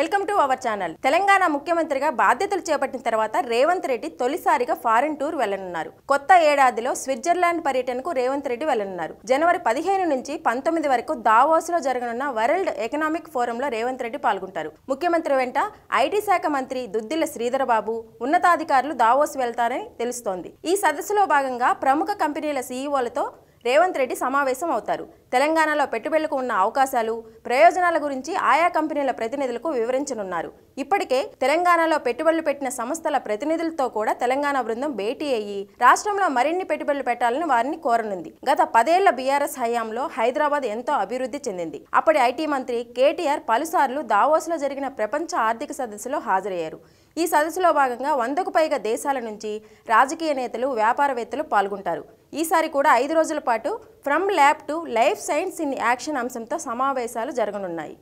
welcome to our channel Telangana ముఖ్యమంత్రిగా బాధ్యతలు చేపట్టిన తర్వాత రేవంత్ రెడ్డి తొలిసారిగా ఫారెన్ టూర్ వెళ్లనున్నారు కొత్త ఏడాదిలో స్విట్జర్లాండ్ పర్యటనకు రేవంత్ రెడ్డి వెళ్లనున్నారు జనవరి పదిహేను నుంచి పంతొమ్మిది వరకు దావోస్ లో జరగనున్న వరల్డ్ ఎకనామిక్ ఫోరంలో రేవంత్ రెడ్డి పాల్గొంటారు ముఖ్యమంత్రి వెంట ఐటీ శాఖ మంత్రి దుద్దిల్ల శ్రీధరబాబు ఉన్నతాధికారులు దావోస్ వెళ్తారని తెలుస్తోంది ఈ సదస్సులో భాగంగా ప్రముఖ కంపెనీల సీఈఓలతో రేవంత్ రెడ్డి సమావేశం అవుతారు తెలంగాణలో పెట్టుబడులకు ఉన్న అవకాశాలు ప్రయోజనాల గురించి ఆయా కంపెనీల ప్రతినిధులకు వివరించనున్నారు ఇప్పటికే తెలంగాణలో పెట్టుబడులు పెట్టిన సంస్థల ప్రతినిధులతో కూడా తెలంగాణ బృందం భేటీ అయ్యి రాష్ట్రంలో మరిన్ని పెట్టుబడులు పెట్టాలని వారిని కోరనుంది గత పదేళ్ల బీఆర్ఎస్ హయాంలో హైదరాబాద్ ఎంతో అభివృద్ధి చెందింది అప్పటి ఐటీ మంత్రి కేటీఆర్ పలుసార్లు దావోస్లో జరిగిన ప్రపంచ ఆర్థిక సదస్సులో హాజరయ్యారు ఈ సదస్సులో భాగంగా వందకు పైగా దేశాల నుంచి రాజకీయ నేతలు వ్యాపారవేత్తలు పాల్గొంటారు ఈసారి కూడా ఐదు రోజుల పాటు from lab to life science in action అంశంతో సమావేశాలు జరగనున్నాయి